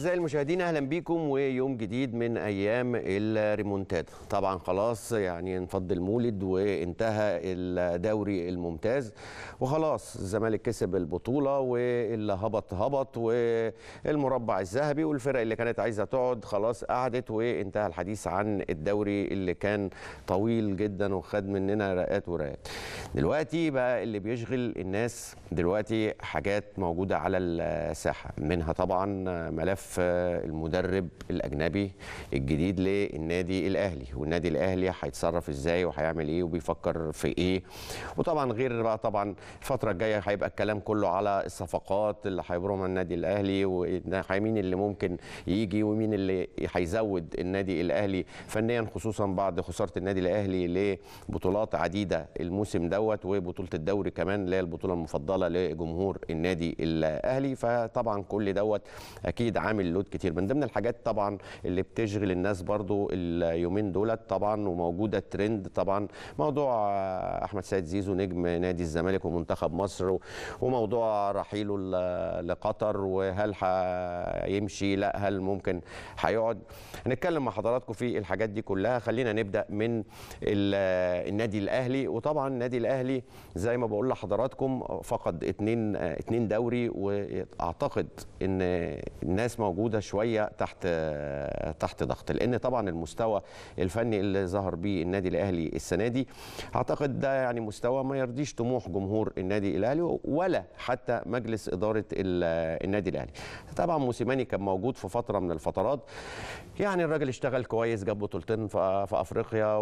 أعزائي المشاهدين أهلا بيكم ويوم جديد من أيام الريمونتادا طبعا خلاص يعني انفض المولد وانتهى الدوري الممتاز وخلاص الزمالك كسب البطولة واللي هبط هبط والمربع الذهبي والفرق اللي كانت عايزة تقعد خلاص قعدت وانتهى الحديث عن الدوري اللي كان طويل جدا وخد مننا رقات ورقات دلوقتي بقى اللي بيشغل الناس دلوقتي حاجات موجودة على الساحة منها طبعا ملف خلاف المدرب الاجنبي الجديد للنادي الاهلي والنادي الاهلي هيتصرف ازاي وهيعمل ايه وبيفكر في ايه وطبعا غير بقى طبعا الفتره الجايه هيبقى الكلام كله على الصفقات اللي هيبرمها النادي الاهلي ومين اللي ممكن يجي ومين اللي هيزود النادي الاهلي فنيا خصوصا بعد خساره النادي الاهلي لبطولات عديده الموسم دوت وبطوله الدوري كمان اللي هي البطوله المفضله لجمهور النادي الاهلي فطبعا كل دوت اكيد عامل بيعمل لود كتير من ضمن الحاجات طبعا اللي بتشغل الناس برضو اليومين دولت طبعا وموجوده ترند طبعا موضوع احمد سيد زيزو نجم نادي الزمالك ومنتخب مصر وموضوع رحيله لقطر وهل هيمشي لا هل ممكن هيقعد هنتكلم مع حضراتكم في الحاجات دي كلها خلينا نبدا من النادي الاهلي وطبعا النادي الاهلي زي ما بقول لحضراتكم فقد اتنين اتنين دوري واعتقد ان الناس ما موجوده شويه تحت تحت ضغط لان طبعا المستوى الفني اللي ظهر بيه النادي الاهلي السنه دي اعتقد ده يعني مستوى ما يرضيش طموح جمهور النادي الاهلي ولا حتى مجلس اداره النادي الاهلي طبعا موسيماني كان موجود في فتره من الفترات يعني الراجل اشتغل كويس جاب بطولتين في افريقيا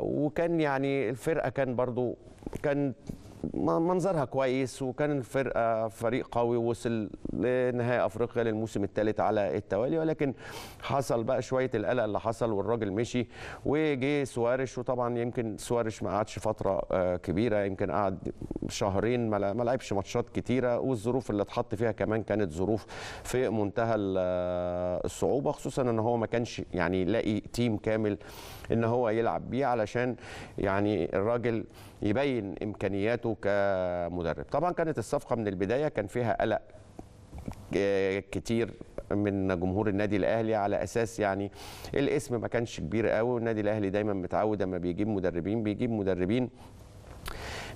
وكان يعني الفرقه كان برضو كان منظرها كويس وكان الفرقه فريق قوي وصل لنهائي افريقيا للموسم الثالث على التوالي ولكن حصل بقى شويه القلق اللي حصل والراجل مشي وجه سوارش وطبعا يمكن سوارش ما قعدش فتره آه، كبيره يمكن قعد شهرين ما لعبش ماتشات كتيره والظروف اللي اتحط فيها كمان كانت ظروف في منتهى آه، الصعوبه خصوصا ان هو ما كانش يعني لاقي تيم كامل ان هو يلعب بيه علشان يعني الراجل يبين امكانياته كمدرب طبعا كانت الصفقه من البدايه كان فيها قلق آه، كتير من جمهور النادي الاهلي على اساس يعني الاسم ما كانش كبير قوي والنادي الاهلي دايما متعود اما بيجيب مدربين بيجيب مدربين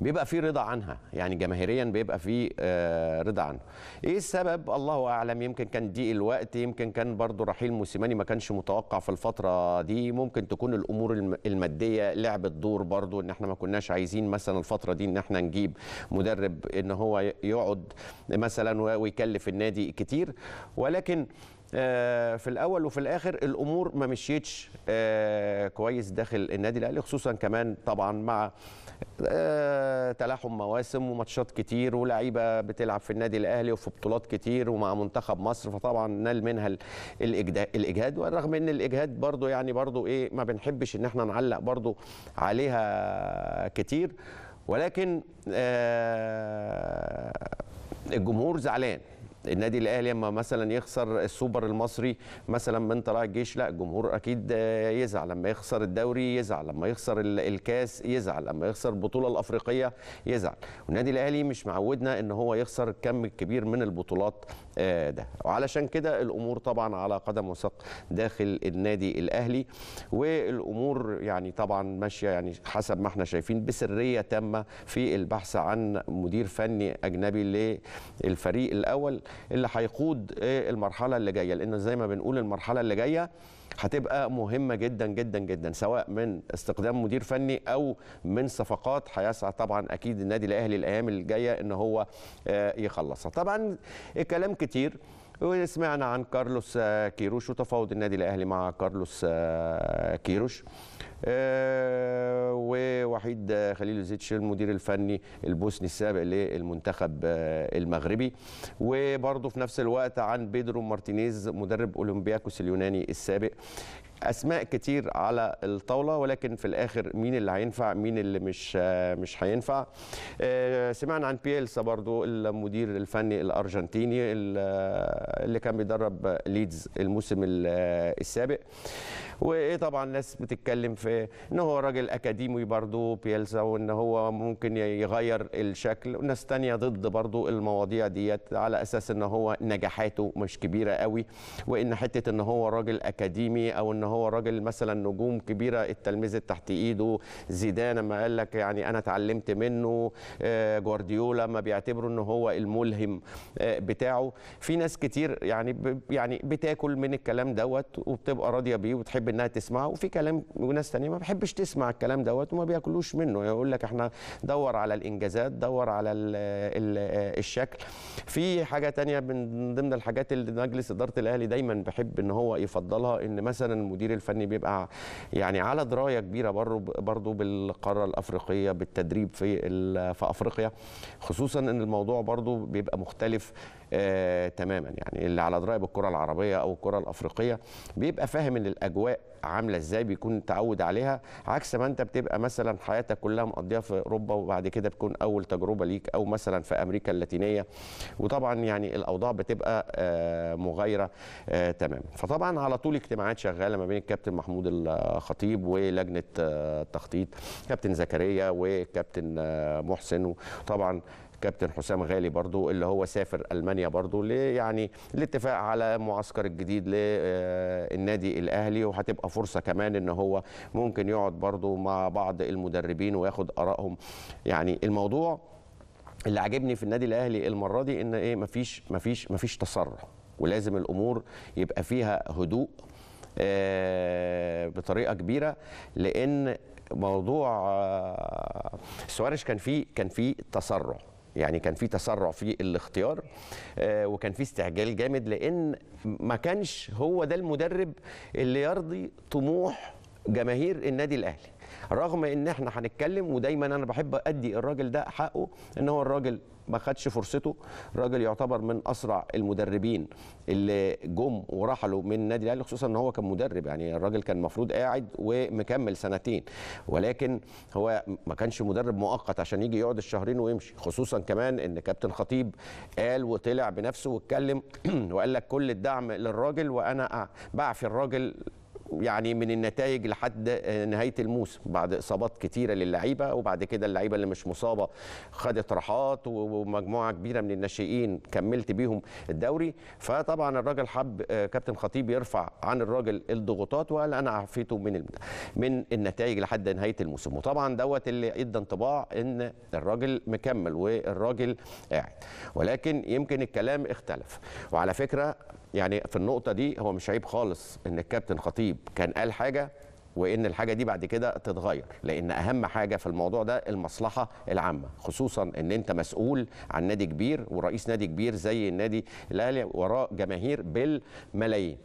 بيبقى في رضا عنها يعني جماهيريا بيبقى في آه، رضا عنها ايه السبب الله اعلم يمكن كان ضيق الوقت يمكن كان برضو رحيل موسيماني ما كانش متوقع في الفتره دي ممكن تكون الامور الماديه لعبت دور برضو ان احنا ما كناش عايزين مثلا الفتره دي ان احنا نجيب مدرب ان هو يقعد مثلا ويكلف النادي كتير ولكن آه، في الاول وفي الاخر الامور ما مشيتش آه، كويس داخل النادي الاهلي خصوصا كمان طبعا مع آه، تلاحم مواسم وماتشات كتير ولاعيبه بتلعب في النادي الاهلي وفي بطولات كتير ومع منتخب مصر فطبعا نال منها الاجهاد ورغم ان الاجهاد برضو يعني برضو ايه ما بنحبش ان احنا نعلق برضو عليها كتير ولكن الجمهور زعلان النادي الاهلي لما مثلا يخسر السوبر المصري مثلا من طلائع الجيش لا الجمهور اكيد يزعل لما يخسر الدوري يزعل لما يخسر الكاس يزعل لما يخسر البطوله الافريقيه يزعل والنادي الاهلي مش معودنا ان هو يخسر كم كبير من البطولات آه، ده وعلشان كده الامور طبعا على قدم وساق داخل النادي الاهلي والامور يعني طبعا ماشيه يعني حسب ما احنا شايفين بسريه تامه في البحث عن مدير فني اجنبي للفريق الاول اللي هيقود آه، المرحله اللي جايه لان زي ما بنقول المرحله اللي جايه هتبقى مهمه جدا جدا جدا سواء من استقدام مدير فني او من صفقات هيسعى طبعا اكيد النادي الاهلي الايام الجايه ان هو آه، يخلصها طبعا الكلام كتير وسمعنا عن كارلوس آه، كيروش وتفاوض النادي الاهلي مع كارلوس كيروش آه، ووحيد خليل زيتش المدير الفني البوسني السابق للمنتخب آه، المغربي وبرضه في نفس الوقت عن بيدرو مارتينيز مدرب اولمبياكوس اليوناني السابق اسماء كتير على الطاوله ولكن في الاخر مين اللي هينفع مين اللي مش مش هينفع آه، سمعنا عن بيلسا برضو المدير الفني الارجنتيني اللي كان بيدرب ليدز الموسم السابق وايه طبعا ناس بتتكلم في ان هو راجل اكاديمي برضو بيلسا وان هو ممكن يغير الشكل وناس تانية ضد برضو المواضيع ديت على اساس ان هو نجاحاته مش كبيره قوي وان حته ان هو راجل اكاديمي او ان هو راجل مثلا نجوم كبيره اتلمذت تحت ايده زيدان لما قال لك يعني انا اتعلمت منه آه، جوارديولا ما بيعتبره ان هو الملهم آه، بتاعه في ناس كتير يعني يعني بتاكل من الكلام دوت وبتبقى راضيه بيه وتحب انها تسمعه وفي كلام وناس ثانيه ما بحبش تسمع الكلام دوت وما بياكلوش منه يقول لك احنا دور على الانجازات دور على آه، الشكل في حاجه ثانيه من ضمن الحاجات اللي مجلس اداره الاهلي دايما بحب ان هو يفضلها ان مثلا المدير الفني بيبقى يعني على درايه كبيره برضه بالقاره الافريقيه بالتدريب في في افريقيا خصوصا ان الموضوع برضه بيبقى مختلف آه تماما يعني اللي على درايه بالكره العربيه او الكره الافريقيه بيبقى فاهم ان الاجواء عامله ازاي بيكون تعود عليها عكس ما انت بتبقى مثلا حياتك كلها مقضيها في اوروبا وبعد كده بتكون اول تجربه ليك او مثلا في امريكا اللاتينيه وطبعا يعني الاوضاع بتبقى آه مغايره آه تماما فطبعا على طول اجتماعات شغاله ما بين الكابتن محمود الخطيب ولجنه آه، التخطيط كابتن زكريا وكابتن آه، محسن وطبعا كابتن حسام غالي برضو اللي هو سافر المانيا برضو يعني الاتفاق على معسكر الجديد للنادي آه، الاهلي وهتبقى فرصه كمان ان هو ممكن يقعد برضو مع بعض المدربين وياخد ارائهم يعني الموضوع اللي عاجبني في النادي الاهلي المره دي ان ايه مفيش مفيش مفيش تسرع ولازم الامور يبقى فيها هدوء آه، بطريقه كبيره لان موضوع آه، سواريش كان فيه كان فيه تسرع يعني كان في تسرع في الاختيار آه، وكان في استعجال جامد لان ما كانش هو ده المدرب اللي يرضي طموح جماهير النادي الاهلي رغم ان احنا هنتكلم ودايما انا بحب ادي الراجل ده حقه ان هو الراجل ما خدش فرصته راجل يعتبر من اسرع المدربين اللي جم ورحلوا من النادي الاهلي خصوصا ان هو كان مدرب يعني الراجل كان المفروض قاعد ومكمل سنتين ولكن هو ما كانش مدرب مؤقت عشان يجي يقعد الشهرين ويمشي خصوصا كمان ان كابتن خطيب قال وطلع بنفسه واتكلم وقال لك كل الدعم للراجل وانا بعفي الراجل يعني من النتائج لحد آه، نهايه الموسم بعد اصابات كتيره للعيبه وبعد كده اللعيبه اللي مش مصابه خدت راحات ومجموعه كبيره من الناشئين كملت بيهم الدوري فطبعا الراجل حب آه، كابتن خطيب يرفع عن الراجل الضغوطات وقال انا عفيته من من النتائج لحد نهايه الموسم وطبعا دوت اللي ادى انطباع ان الراجل مكمل والراجل قاعد ولكن يمكن الكلام اختلف وعلى فكره يعني في النقطه دي هو مش عيب خالص ان الكابتن خطيب كان قال حاجه وان الحاجه دي بعد كده تتغير لان اهم حاجه في الموضوع ده المصلحه العامه خصوصا ان انت مسؤول عن نادي كبير ورئيس نادي كبير زي النادي الاهلي وراه جماهير بالملايين